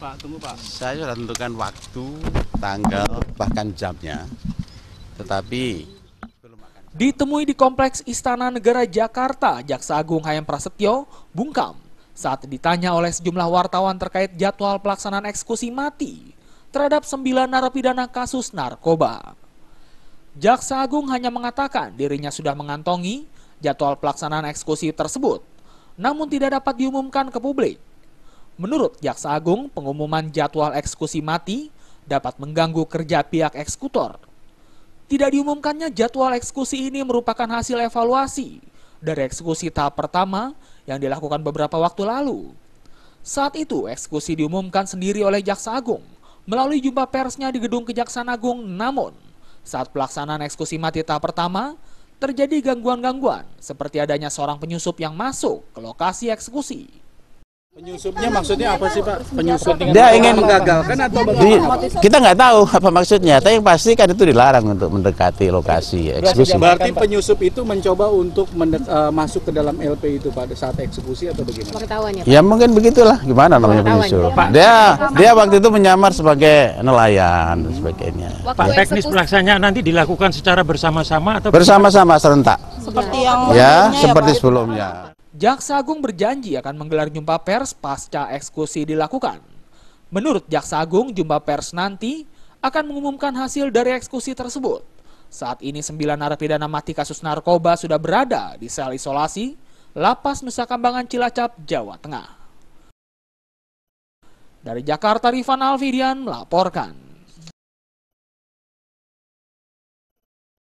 Pak, tunggu Pak. Saya sudah tentukan waktu, tanggal, bahkan jamnya. Tetapi Ditemui di Kompleks Istana Negara Jakarta, Jaksa Agung Hayam Prasetyo bungkam saat ditanya oleh sejumlah wartawan terkait jadwal pelaksanaan eksekusi mati terhadap sembilan narapidana kasus narkoba. Jaksa Agung hanya mengatakan dirinya sudah mengantongi jadwal pelaksanaan eksekusi tersebut, namun tidak dapat diumumkan ke publik Menurut Jaksa Agung, pengumuman jadwal eksekusi mati dapat mengganggu kerja pihak eksekutor. Tidak diumumkannya jadwal eksekusi ini merupakan hasil evaluasi dari eksekusi tahap pertama yang dilakukan beberapa waktu lalu. Saat itu, eksekusi diumumkan sendiri oleh Jaksa Agung melalui jumpa persnya di gedung Kejaksaan Agung. Namun, saat pelaksanaan eksekusi mati tahap pertama, terjadi gangguan-gangguan seperti adanya seorang penyusup yang masuk ke lokasi eksekusi. Penyusupnya maksudnya apa sih Pak? Penyusup dia ingin menggagalkan atau bagaimana? kita nggak tahu apa maksudnya, tapi yang pasti kan itu dilarang untuk mendekati lokasi eksekusi. Berarti penyusup itu mencoba untuk mendek, uh, masuk ke dalam LP itu pada saat eksekusi atau bagaimana? Ya, ya. mungkin begitulah, gimana namanya ya, penyusup? Dia dia waktu itu menyamar sebagai nelayan dan sebagainya. Pak, teknis pelaksanaan nanti dilakukan secara bersama-sama atau bersama-sama serentak? Seperti yang ya, ya seperti sebelumnya. Jaksa Agung berjanji akan menggelar jumpa pers pasca eksekusi dilakukan. Menurut Jaksa Agung, jumpa pers nanti akan mengumumkan hasil dari eksekusi tersebut. Saat ini sembilan narapidana mati kasus narkoba sudah berada di sel isolasi Lapas Nusa Kambangan Cilacap, Jawa Tengah. Dari Jakarta, Rifan Alvidian melaporkan.